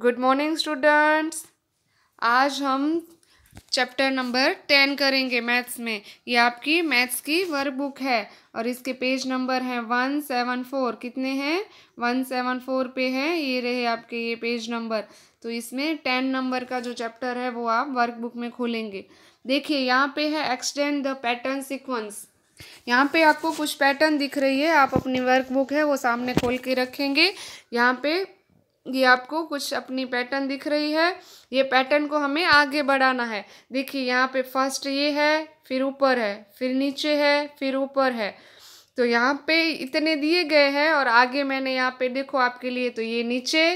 good morning students आज हम chapter number ten करेंगे मैथ्स में ये आपकी मैथ्स की वर्क बुक है और इसके पेज नंबर हैं वन सेवन फोर कितने हैं वन सेवन फोर पे हैं ये रहे आपके ये पेज नंबर तो इसमें टेन नंबर का जो चैप्टर है वो आप वर्क बुक में खोलेंगे देखिए यहाँ पे है एक्सटेंड द पैटर्न सिक्वेंस यहाँ पे आपको कुछ पैटर्न दिख रही है आप अपनी वर्क बुक है वो सामने खोल के रखेंगे यहाँ पे ये आपको कुछ अपनी पैटर्न दिख रही है ये पैटर्न को हमें आगे बढ़ाना है देखिए यहाँ पे फर्स्ट ये है फिर ऊपर है फिर नीचे है फिर ऊपर है तो यहाँ पे इतने दिए गए हैं और आगे मैंने यहाँ पे देखो आपके लिए तो ये नीचे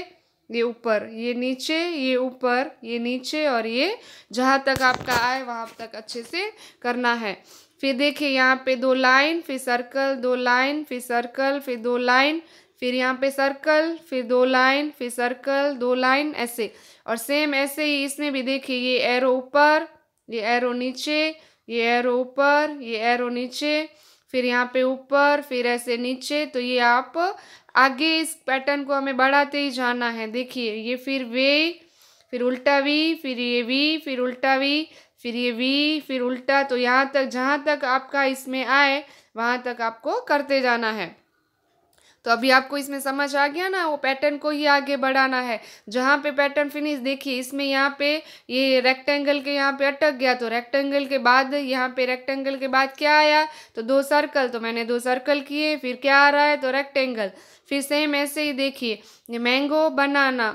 ये ऊपर ये नीचे ये ऊपर ये नीचे और ये जहाँ तक आपका आए वहाँ तक अच्छे से करना है फिर देखिए यहाँ पे दो लाइन फिर सर्कल दो लाइन फिर सर्कल फिर दो लाइन फिर यहाँ पे सर्कल फिर दो लाइन फिर सर्कल दो लाइन ऐसे और सेम ऐसे ही इसमें भी देखिए ये एरो ऊपर ये एरो नीचे ये एरो ऊपर ये एरो नीचे फिर यहाँ पे ऊपर फिर ऐसे नीचे तो ये आप आगे इस पैटर्न को हमें बढ़ाते ही जाना है देखिए ये फिर वे फिर उल्टा वी फिर ये वी फिर उल्टा वी फिर ये वी फिर उल्टा तो यहाँ तक जहाँ तक आपका इसमें आए वहाँ तक आपको करते जाना है तो अभी आपको इसमें समझ आ गया ना वो पैटर्न को ही आगे बढ़ाना है जहाँ पे पैटर्न फिनिश देखिए इसमें यहाँ पे ये रेक्टेंगल के यहाँ पे अटक गया तो रेक्टेंगल के बाद यहाँ पे रेक्टेंगल के बाद क्या आया तो दो सर्कल तो मैंने दो सर्कल किए फिर क्या आ रहा है तो रेक्टेंगल फिर सेम ऐसे ही देखिए ये मैंगो बनाना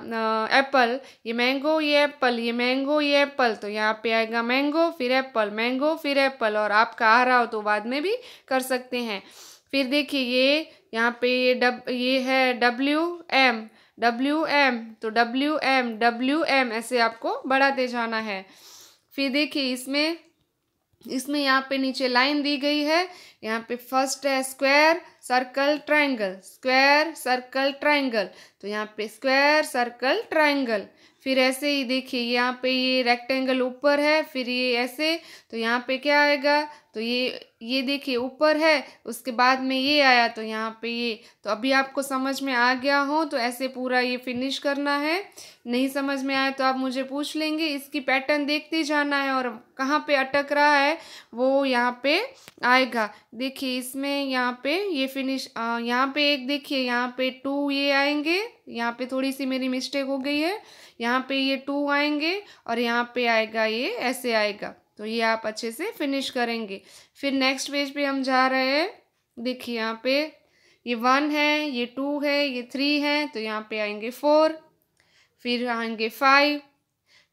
एप्पल ये मैंगो ये एप्पल ये मैंगो ये एप्पल तो यहाँ पे आएगा मैंगो फिर एप्पल मैंगो फिर एप्पल और आपका आ रहा हो तो बाद में भी कर सकते हैं फिर देखिए ये यहाँ पे ये डब ये है डब्ल्यू एम डब्ल्यू एम तो डब्ल्यू एम डब्ल्यू एम ऐसे आपको बढ़ाते जाना है फिर देखिए इसमें इसमें यहाँ पे नीचे लाइन दी गई है यहाँ पे फर्स्ट है square circle triangle square circle triangle तो यहाँ पे स्क्वायर सर्कल ट्राइंगल फिर ऐसे ही देखिए यहाँ पे ये रेक्टेंगल ऊपर है फिर ये ऐसे तो यहाँ पे क्या आएगा तो ये ये देखिए ऊपर है उसके बाद में ये आया तो यहाँ पे ये तो अभी आपको समझ में आ गया हो तो ऐसे पूरा ये फिनिश करना है नहीं समझ में आया तो आप मुझे पूछ लेंगे इसकी पैटर्न देखते जाना है और कहाँ पे अटक रहा है वो यहाँ पे आएगा देखिए इसमें यहाँ पे ये फिनिश यहाँ पे एक देखिए यहाँ पे टू ये आएंगे यहाँ पे थोड़ी सी मेरी मिस्टेक हो गई है यहाँ पे ये टू आएंगे और यहाँ पे आएगा ये ऐसे आएगा तो ये आप अच्छे से फिनिश करेंगे फिर नेक्स्ट पेज पे हम जा रहे हैं देखिए यहाँ पे ये वन है ये टू है ये थ्री है तो यहाँ पे आएंगे फोर फिर आएंगे फाइव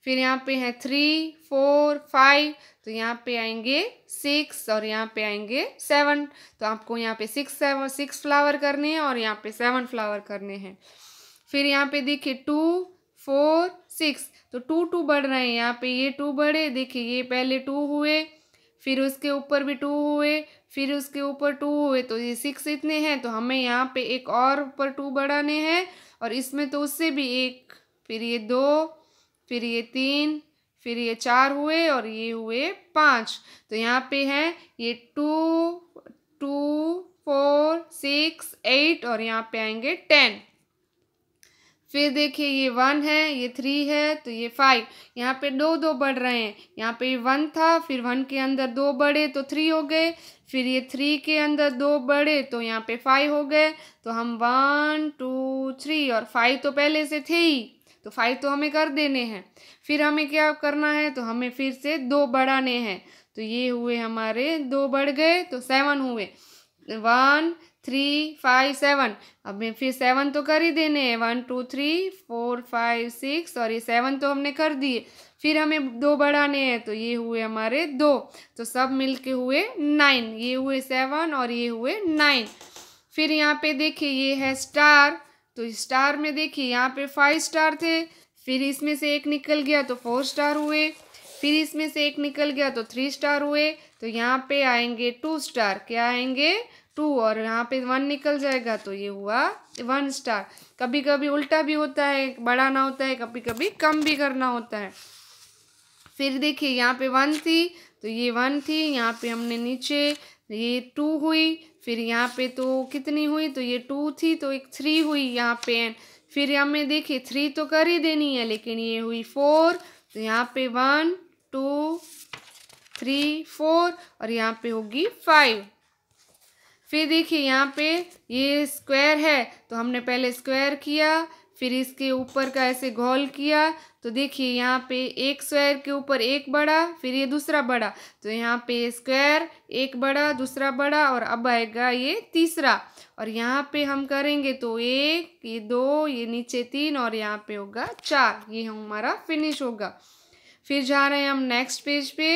फिर यहाँ पे हैं थ्री फोर फाइव तो यहाँ पे आएंगे सिक्स और यहाँ पे आएंगे सेवन तो आपको यहाँ पे सिक्स सेवन सिक्स फ्लावर करने हैं और यहाँ पे सेवन फ्लावर करने हैं फिर यहाँ पे देखिए टू फोर सिक्स तो टू टू बढ़ रहे हैं यहाँ पे ये टू बढ़े देखिए ये पहले टू हुए फिर उसके ऊपर भी टू हुए फिर उसके ऊपर टू हुए तो ये सिक्स इतने हैं तो हमें यहाँ पे एक और ऊपर टू बढ़ाने हैं और इसमें तो उससे भी एक फिर ये दो फिर ये तीन फिर ये चार हुए और ये हुए पाँच तो यहाँ पे है ये two two four six eight और यहाँ पे आएंगे टेन फिर देखिए ये वन है ये थ्री है तो ये फाइव यहाँ पे दो दो बढ़ रहे हैं यहाँ पे वन था फिर वन के अंदर दो बढ़े तो थ्री हो गए फिर ये थ्री के अंदर दो बढ़े तो यहाँ पे फाइव हो गए तो हम वन टू थ्री और फाइव तो पहले से थे ही तो फाइव तो हमें कर देने हैं फिर हमें क्या करना है तो हमें फिर से दो बढ़ाने हैं तो ये हुए हमारे दो बढ़ गए तो सेवन हुए वन थ्री फाइव सेवन अब मैं फिर सेवन तो कर ही देने हैं one two three four five six और ये सेवन तो हमने कर दिए फिर हमें दो बढ़ाने हैं तो ये हुए हमारे दो तो सब मिल के हुए नाइन ये हुए सेवन और ये हुए नाइन फिर यहाँ पे देखिए ये है स्टार तो स्टार में देखिए यहाँ पे फाइव स्टार थे फिर इसमें से एक निकल गया तो फोर स्टार हुए फिर इसमें से एक निकल गया तो थ्री स्टार हुए तो यहाँ पे आएंगे टू स्टार क्या आएंगे टू और यहाँ पे वन निकल जाएगा तो ये हुआ वन स्टार कभी कभी उल्टा भी होता है बढ़ाना होता है कभी कभी कम भी करना होता है फिर देखिए यहाँ पे वन थी तो ये वन थी यहाँ पे हमने नीचे ये टू हुई फिर यहाँ पे तो कितनी हुई तो ये टू थी तो एक थ्री हुई यहाँ पे एंड फिर हमें देखिए थ्री तो कर ही देनी है लेकिन ये हुई फोर तो यहाँ पे वन टू थ्री फोर और यहाँ पे होगी फाइव फिर देखिए यहाँ पे ये स्क्वायर है तो हमने पहले स्क्वायर किया फिर इसके ऊपर का ऐसे घोल किया तो देखिए यहाँ पे एक स्क्वायर के ऊपर एक बड़ा फिर ये दूसरा बड़ा तो यहाँ पे स्क्वायर एक बड़ा दूसरा बड़ा और अब आएगा ये तीसरा और यहाँ पे हम करेंगे तो एक ये दो ये नीचे तीन और यहाँ पे होगा चार ये हमारा फिनिश होगा फिर जा रहे हैं हम नेक्स्ट पेज पे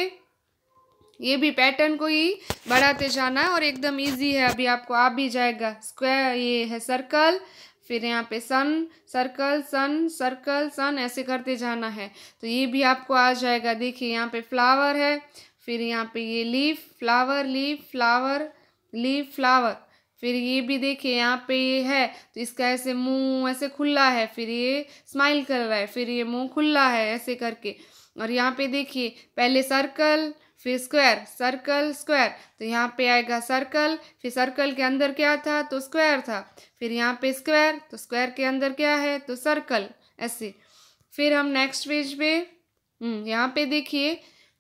ये भी पैटर्न को ही बढ़ाते जाना है और एकदम इजी है अभी आपको आ भी जाएगा स्क्वायर ये है सर्कल फिर यहाँ पे सन सर्कल सन सर्कल सन ऐसे करते जाना है तो ये भी आपको आ जाएगा देखिए यहाँ पे फ्लावर है फिर यहाँ पे ये leaf flower leaf flower leaf flower फिर ये भी देखिए यहाँ पे ये है तो इसका ऐसे मुंह ऐसे खुला है फिर ये स्माइल कर रहा है फिर ये मुंह खुला है ऐसे करके और यहाँ पे देखिए पहले सर्कल फिर स्क्वायर सर्कल स्क्वायर तो यहाँ पे आएगा सर्कल फिर सर्कल के अंदर क्या था तो स्क्वायर था फिर यहाँ पे स्क्वायर तो स्क्वायर के अंदर क्या है तो सर्कल ऐसे फिर हम नेक्स्ट पेज पे हम्म, यहाँ पे देखिए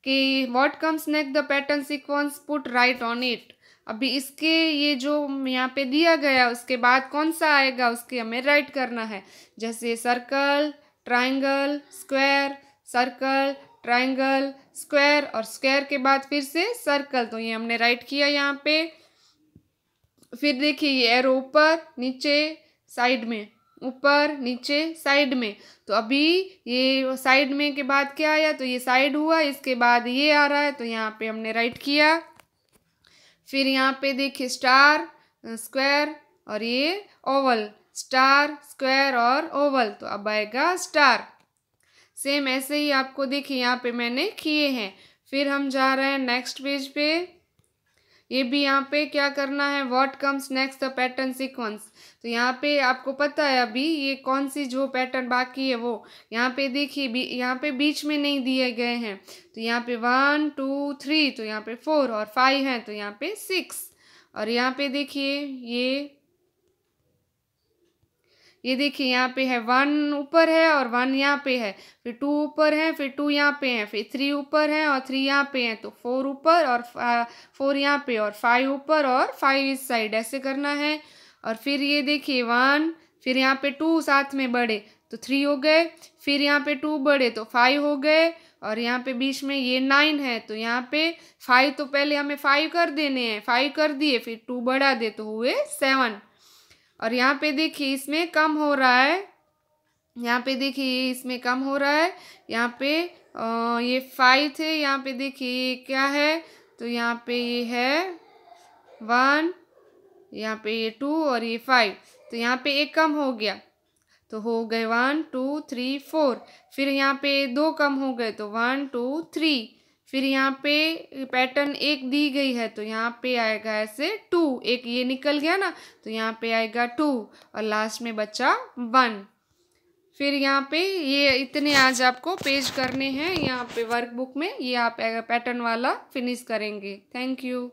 कि what comes next the pattern sequence put right on it अभी इसके ये जो यहाँ पे दिया गया उसके बाद कौन सा आएगा उसके हमें राइट करना है जैसे circle triangle square circle triangle square और स्क्वायर के बाद फिर से सर्कल तो ये हमने राइट किया यहाँ पे फिर देखिए ये एरो ऊपर नीचे साइड में ऊपर नीचे साइड में तो अभी ये साइड में के बाद क्या आया तो ये साइड हुआ इसके बाद ये आ रहा है तो यहाँ पे हमने राइट किया फिर यहाँ पे देखिए स्टार स्क्वायर और ये ओवल स्टार स्क्वायर और ओवल तो अब आएगा स्टार सेम ऐसे ही आपको देखिए यहाँ पे मैंने किए हैं फिर हम जा रहे हैं नेक्स्ट पेज पे ये भी यहाँ पे क्या करना है what comes next the pattern sequence तो यहाँ पे आपको पता है अभी ये कौन सी जो पैटर्न बाकी है वो यहाँ पे देखिए यहाँ पे बीच में नहीं दिए गए हैं तो यहाँ पे वन टू थ्री तो यहाँ पे फोर और फाइव हैं तो यहाँ पे सिक्स और यहाँ पे देखिए ये ये देखिए यहाँ पे है वन ऊपर है और वन यहाँ पे है फिर टू ऊपर है फिर टू यहाँ पे है फिर थ्री ऊपर है और थ्री यहाँ पे है तो फोर ऊपर और फोर यहाँ पे और फाइव ऊपर और फाइव इस साइड ऐसे करना है और फिर ये देखिए वन फिर यहाँ पे टू साथ में बढ़े तो थ्री हो गए फिर यहाँ पे टू बढ़े तो फाइव हो गए और यहाँ पे बीच में ये नाइन है तो यहाँ पे फाइव तो पहले हमें फाइव कर देने हैं फाइव कर दिए फिर टू बढ़ा दे तो हुए सेवन और यहाँ पे देखिए इसमें कम हो रहा है यहाँ पे देखिए इसमें कम हो रहा है यहाँ पे ये फाइव थे यहाँ पे देखिए क्या है तो यहाँ पे ये है वन यहाँ पे ये टू और ये फाइव तो यहाँ पे एक कम हो गया तो हो गए वन टू थ्री फोर फिर यहाँ पे दो कम हो गए तो वन टू थ्री फिर यहाँ पे पैटर्न एक दी गई है तो यहाँ पे आएगा ऐसे टू एक ये निकल गया ना तो यहाँ पे आएगा टू और लास्ट में बचा वन फिर यहाँ पे ये इतने आज आपको पेज करने हैं यहाँ पे वर्कबुक में ये आप पैटर्न वाला फिनिश करेंगे थैंक यू